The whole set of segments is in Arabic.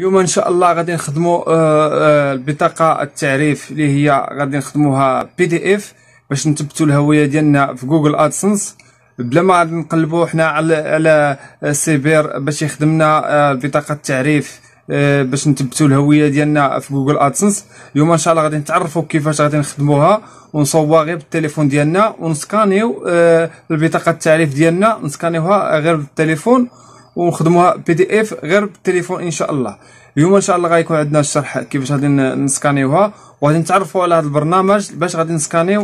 اليوم ان شاء الله غادي نخدموا آه، آه، البطاقه التعريف اللي هي غادي نخدموها بي دي اف باش نثبتوا الهويه ديالنا في جوجل ادسنس بلا ما نقلبوا حنا على على سيبر باش يخدمنا آه، بطاقه التعريف باش نثبتوا الهويه ديالنا في جوجل ادسنس اليوم ان شاء الله غادي نتعرفوا كيفاش غادي نخدموها ونصوبوها غير بالتليفون ديالنا ونسكانيو البطاقه التعريف ديالنا نسكانيوها غير بالتليفون ونخدموها بي دي اف غير بالتليفون ان شاء الله اليوم ان شاء الله غيكون عندنا الشرح كيفاش غادي نسكانيوها وغادي نتعرفوا على هذا البرنامج باش غادي نسكانيو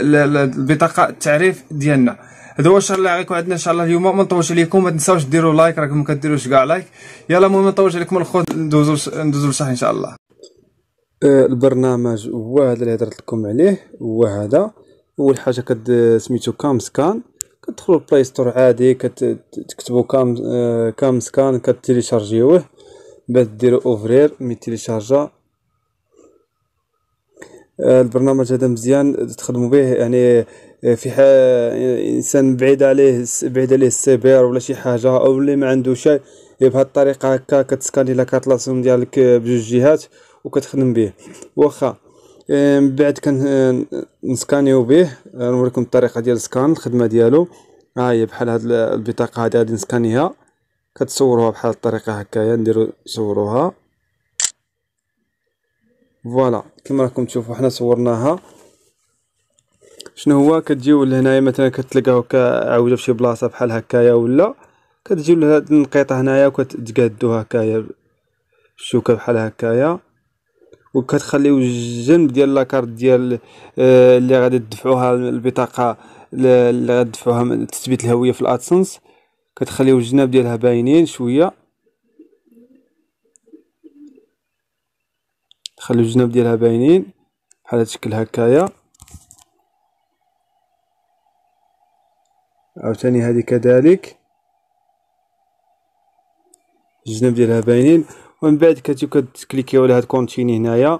البطاقه آه، آه، التعريف ديالنا هذا هو الشرح اللي غيكون عندنا ان شاء الله اليوم ما نطولش عليكم ما تنساوش ديروا لايك راكم ما كديروش كاع لايك يلا المهم ما نطولش عليكم الخوت ندوزو ندوزو للشرح ان شاء الله آه، البرنامج هو هذا اللي هضرت لكم عليه هو هذا اول حاجه كد سميتو كام سكان كتدخلوا البلاي ستور عادي كتكتبوا كام آه، كام سكان كتيليشارجيوه باش ديروا اوفرير مي تيليشارجا آه، البرنامج هذا مزيان تخدموا به يعني آه، في حا... انسان بعيد عليه بعيد عليه السيبر ولا شي حاجه او اللي ما عنده شيء بهذه الطريقه هكا كتسكاني لا كارت ديالك بجوج جهات وكتخدم به واخا من بعد كنسكانيو به نوريكم الطريقه ديال السكان الخدمه ديالو ها هي بحال هاد البطاقه هادي غادي نسكانيها كتصوروها بحال الطريقه هكايا نديرو نصوروها فوالا كما راكم تشوفوا حنا صورناها شنو هو كتجيو لهنايا مثلا كتلقاو كعوجه فشي بلاصه بحال هكايا ولا كتجيو لهاد النقيطه هنايا وكتقادوها هكايا الشوكه بحال هكايا وكتخليو الجنب ديال لاكارت ديال آه، اللي غادي تدفعوها البطاقه اللي غادي تدفعوها تثبيت الهويه في الادسنس كتخليو الجناب ديالها باينين شويه تخليو الجناب ديالها باينين بحال هاد الشكل هكايا عاوتاني هذه كذلك الجناب ديالها باينين ومن بعد كتكليكيو على هاد كونتيني هنايا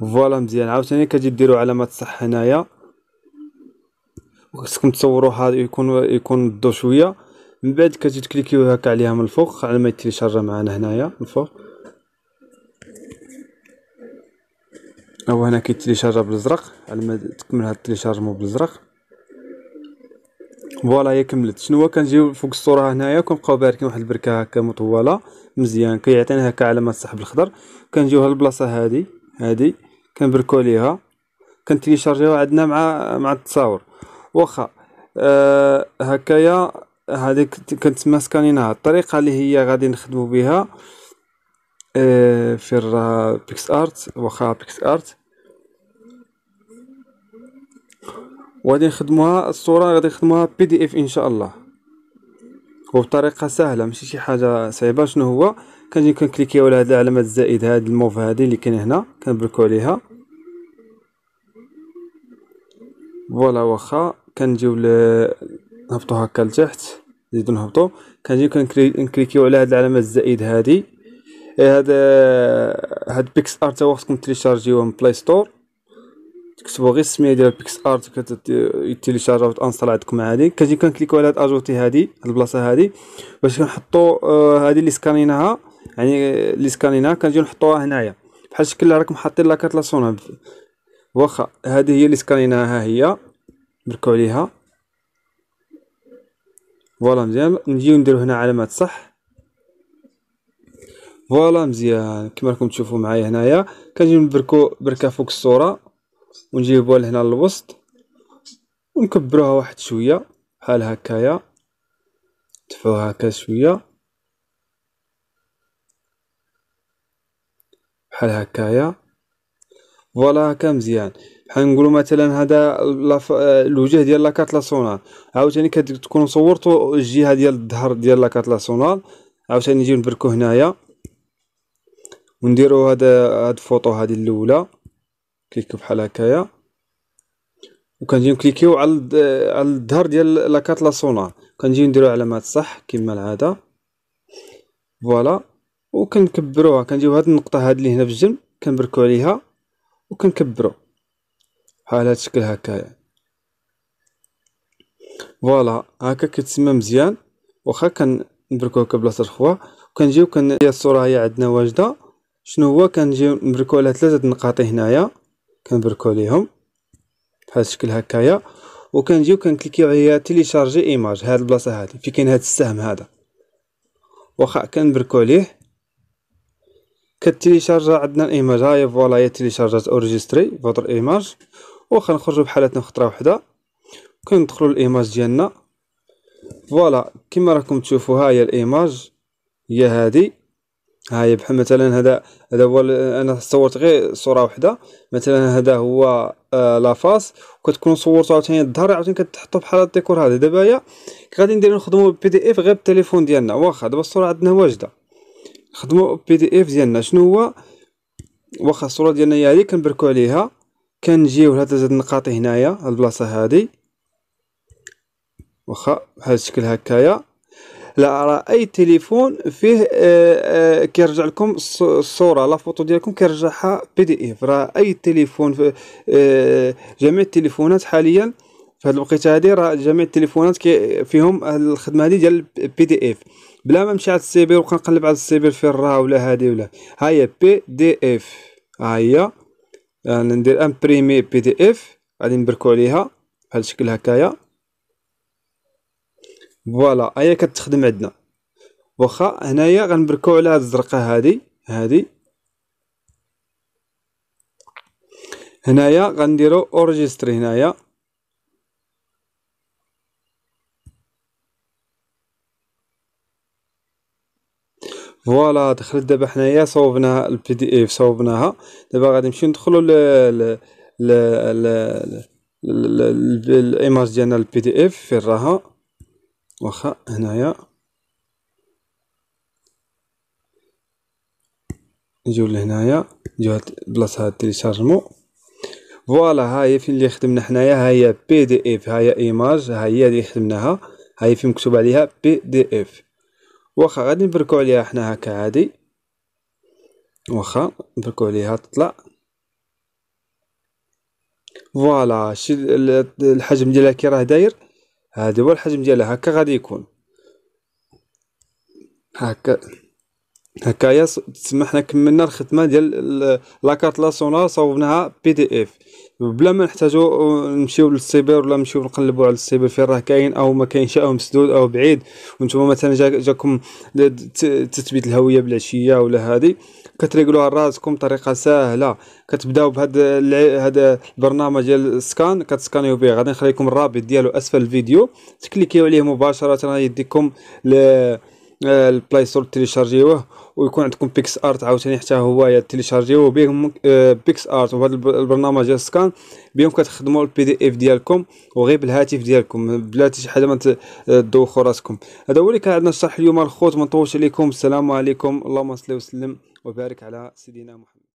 فوالا مزيان عاوتاني كتجي ديرو علامه صح هنايا وخاصكم تصورو هاد يكون يكون الضو شويه من بعد كتجي تكليكيو هاكا عليها من الفوق على ما يتيليشارجا معانا هنايا من الفوق او هنا كيتيليشارجا بالزرق على ما تكمل هاد التيليشارجمون بالزرق فوالا هي كملت شنو هو كنجيو فوق الصوره هنايا كنبقاو باركين واحد البركه هكا مطوله مزيان كيعطينا هكا علامه السحب الخضر كنجيو البلاصه هادي هادي كنبركو عليها كنتيشارجيوها عندنا مع مع التصاور واخا أه هكايا هذيك كنتما سكانيناها الطريقه اللي هي غادي نخدمو بها أه في بيكس ارت واخا بيكس ارت وغادي نخدموها الصوره غادي نخدموها بي دي اف ان شاء الله وبطريقه سهله ماشي شي حاجه صعيبه شنو هو كنجي كنكليكيو على هاد العلامه الزائد هاد الموف هادي اللي كاين هنا كنبركو عليها فوالا واخا كنجيو نهبطو هكا لتحت نزيدو نهبطو كنجيو كنكليكيو على هاد العلامه الزائد هادي إيه، هاد هاد بيكس ارت تا خصكم تريشارجيوه من بلاي ستور تكتبوا غير السميه ديال بيكس ارت وكتيليشارجا وتانستال عندكم هادي كتجي كنكليكو على اجوتي هادي هاد البلاصه هادي باش كنحطوا آه، هادي اللي سكانيناها يعني آه، اللي سكانيناها كنجيو نحطوها هنايا بحال الشكل اللي راكم حاطين لاكارت سون واخا هادي هي اللي سكانيناها ها هي بركو عليها فوالا مزيان نجيو نديرو هنا علامات صح فوالا مزيان كما راكم تشوفوا معايا هنايا كنجيو نبركو بركه فوق الصوره ونجيبوها لهنا للوسط ونكبروها واحد شويه بحال هكايا ندفعوها هكا شويه بحال هكايا فوالا هكا مزيان بحال نقولوا مثلا هذا لف... الوجه ديال لاكارت لاسونال عاوتاني كتكونوا صورتوا الجهه ديال الظهر ديال لاكارت لاسونال عاوتاني نجيو نبركو هنايا ونديرو هذا هاد الفوطو هذه الاولى كليكيو بحال هكايا وكنجيو كليكيو على على الظهر ديال لاكات لا سونار كنجيو نديرو علامات صح كما العاده فوالا وكنكبروها كنجيو هاد النقطه هاد اللي هنا في الجنب كنبركو عليها وكنكبرو بحال هاد الشكل هكايا فوالا هكا كتسمى مزيان واخا كنبركوها بلاصه الخوا وكنجيو كن الصوره هي عندنا واجده شنو هو كنجيو نبركو على ثلاثه نقاط هنايا كنبركو عليهم بحال الشكل هكايا وكنجيو كنكليكيو على تيليشارجي ايماج هاد البلاصه هادي في كاين هاد السهم هذا واخا كنبركو عليه كتيليشارجا عندنا الايماج هاي فوالا هي تيليشارجات اورجيستري فوتر ايماج واخا نخرجو بحالتنا خطره وحده كندخلو الايماج ديالنا فوالا كما راكم تشوفوا هاي الايماج هي هادي ها هي بحال مثلا هذا هذا هو انا صورت غير صوره واحده مثلا هذا هو آه لافاس وكتكون صورته عاوتاني الظهر عاوتاني كتحطو بحال هاد الديكور هذا دابا غادي ندير نخدمو بي دي اف غير بالتليفون ديالنا واخا دابا الصوره عندنا واجده نخدمو بي دي اف ديالنا شنو هو واخا الصوره ديالنا هي هادي كنبركو عليها كنجيو لهاد زاد النقاط هنايا البلاصه هادي واخا بحال الشكل هكايا لا راه اي تليفون فيه آه، آه، كيرجع لكم الصوره لا فوتو ديالكم كيرجعها بي دي اف راه اي تليفون آه، جميع التليفونات حاليا في هذه الوقيته هذه راه جميع التليفونات كي فيهم الخدمه هذه ديال بي دي اف بلا ما نمشي على السيبر وكنقلب نقلب على السيبر في الرا ولا هذه ولا ها هي بي دي اف ها هي ندير امبريمي بي دي اف غادي نبركو عليها بهذا الشكل هكايا فوالا هيا كتخدم عندنا واخا هنايا غنبركو على هاد الزرقاء هادي هادي هنايا غنديرو اورجستري هنايا فوالا دخلت دابا حنايا صوبنا البي دي اف صوبناها دابا غادي نمشيو ندخلو ل ل ل ل الايماج ديالنا البي دي اف فين راها واخا هنايا نجيو لهنايا نجيو هاد البلاصه هاد تيليشارجمون فوالا ها هي فين اللي خدمنا حنايا ها هي بي دي اف ها هي ايماج ها هي اللي خدمناها ها هي فين مكتوب عليها بي دي اف واخا غادي نبركو عليها حنا هكا عادي واخا نبركو عليها تطلع فوالا شي الحجم ديالها كي راه داير هذا هو الحجم ديالها هكا غادي يكون هكا هكايا تسمى حنا كملنا الخدمه ديال لاكارت لا سونار صوبناها بي دي اف بلا ما نحتاجو آه، نمشيو للسيبر ولا نمشيو نقلبو على السيبر فين راه كاين او ما كاينش او مسدود او بعيد وانتم مثلا جاكم تثبيت الهويه بالعشيه ولا هذه كتريغلوها لراسكم بطريقه سهله كتبداو بهاد هذا البرنامج ديال السكان كتسكانيو به غادي نخليكم الرابط ديالو اسفل الفيديو تكليكيو عليه مباشره غيديكم ل آه، البلاي ستور تيليشارجيوه ويكون عندكم بيكس ارت عاوتاني حتى هو تيليشارجيوه بيه آه، بيكس ارت وهذا البرنامج ديال سكان بيهم كتخدموا البي دي اف ديالكم وغير بالهاتف ديالكم بلا حتى شي حاجه ما آه، تدوخوا راسكم هذا هو اللي كان عندنا الشرح اليوم الخوت ما نطولش عليكم السلام عليكم اللهم صل وسلم وبارك على سيدنا محمد